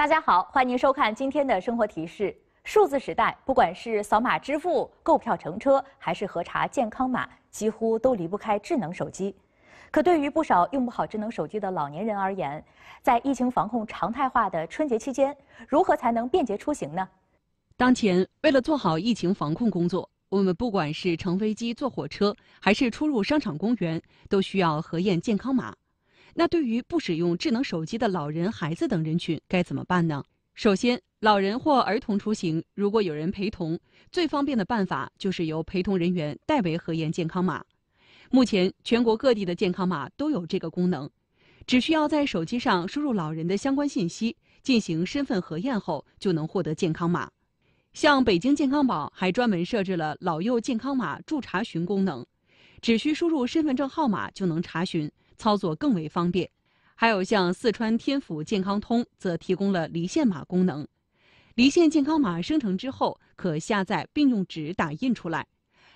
大家好，欢迎您收看今天的生活提示。数字时代，不管是扫码支付、购票乘车，还是核查健康码，几乎都离不开智能手机。可对于不少用不好智能手机的老年人而言，在疫情防控常态化的春节期间，如何才能便捷出行呢？当前，为了做好疫情防控工作，我们不管是乘飞机、坐火车，还是出入商场、公园，都需要核验健康码。那对于不使用智能手机的老人、孩子等人群该怎么办呢？首先，老人或儿童出行，如果有人陪同，最方便的办法就是由陪同人员代为核验健康码。目前，全国各地的健康码都有这个功能，只需要在手机上输入老人的相关信息进行身份核验后，就能获得健康码。像北京健康宝还专门设置了老幼健康码助查询功能，只需输入身份证号码就能查询。操作更为方便，还有像四川天府健康通则提供了离线码功能，离线健康码生成之后可下载并用纸打印出来，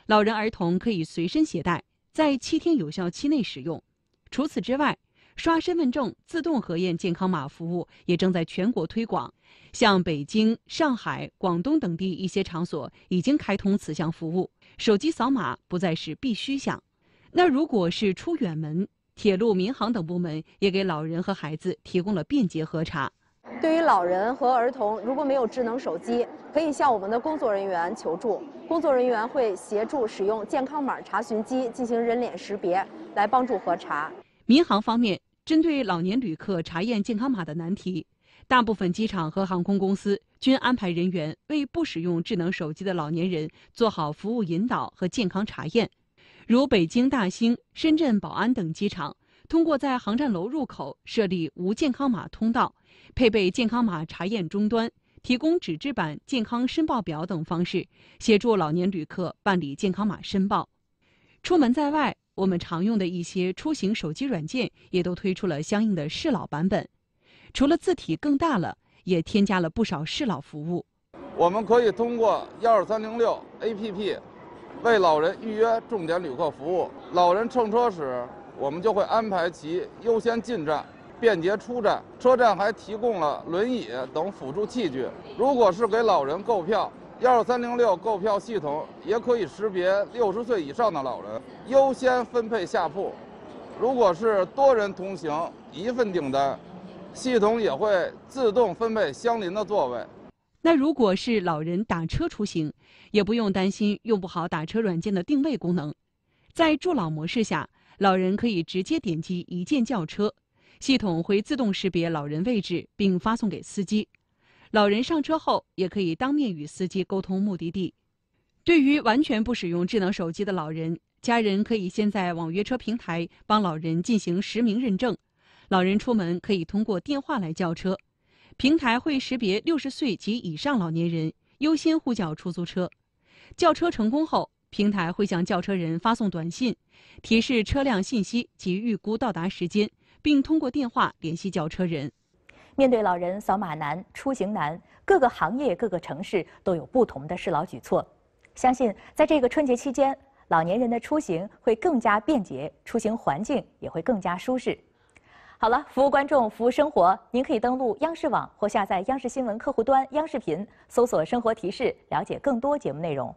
老人儿童可以随身携带，在七天有效期内使用。除此之外，刷身份证自动核验健康码服务也正在全国推广，像北京、上海、广东等地一些场所已经开通此项服务，手机扫码不再是必须项。那如果是出远门？铁路、民航等部门也给老人和孩子提供了便捷核查。对于老人和儿童，如果没有智能手机，可以向我们的工作人员求助，工作人员会协助使用健康码查询机进行人脸识别，来帮助核查。民航方面，针对老年旅客查验健康码的难题，大部分机场和航空公司均安排人员为不使用智能手机的老年人做好服务引导和健康查验。如北京大兴、深圳宝安等机场，通过在航站楼入口设立无健康码通道，配备健康码查验终端，提供纸质版健康申报表等方式，协助老年旅客办理健康码申报。出门在外，我们常用的一些出行手机软件也都推出了相应的适老版本，除了字体更大了，也添加了不少适老服务。我们可以通过幺二三零六 APP。为老人预约重点旅客服务。老人乘车时，我们就会安排其优先进站、便捷出站。车站还提供了轮椅等辅助器具。如果是给老人购票，幺二三零六购票系统也可以识别六十岁以上的老人，优先分配下铺。如果是多人同行一份订单，系统也会自动分配相邻的座位。那如果是老人打车出行，也不用担心用不好打车软件的定位功能。在助老模式下，老人可以直接点击一键叫车，系统会自动识别老人位置并发送给司机。老人上车后，也可以当面与司机沟通目的地。对于完全不使用智能手机的老人，家人可以先在网约车平台帮老人进行实名认证，老人出门可以通过电话来叫车。平台会识别六十岁及以上老年人，优先呼叫出租车。叫车成功后，平台会向叫车人发送短信，提示车辆信息及预估到达时间，并通过电话联系叫车人。面对老人扫码难、出行难，各个行业、各个城市都有不同的适老举措。相信在这个春节期间，老年人的出行会更加便捷，出行环境也会更加舒适。好了，服务观众，服务生活。您可以登录央视网或下载央视新闻客户端、央视频，搜索“生活提示”，了解更多节目内容。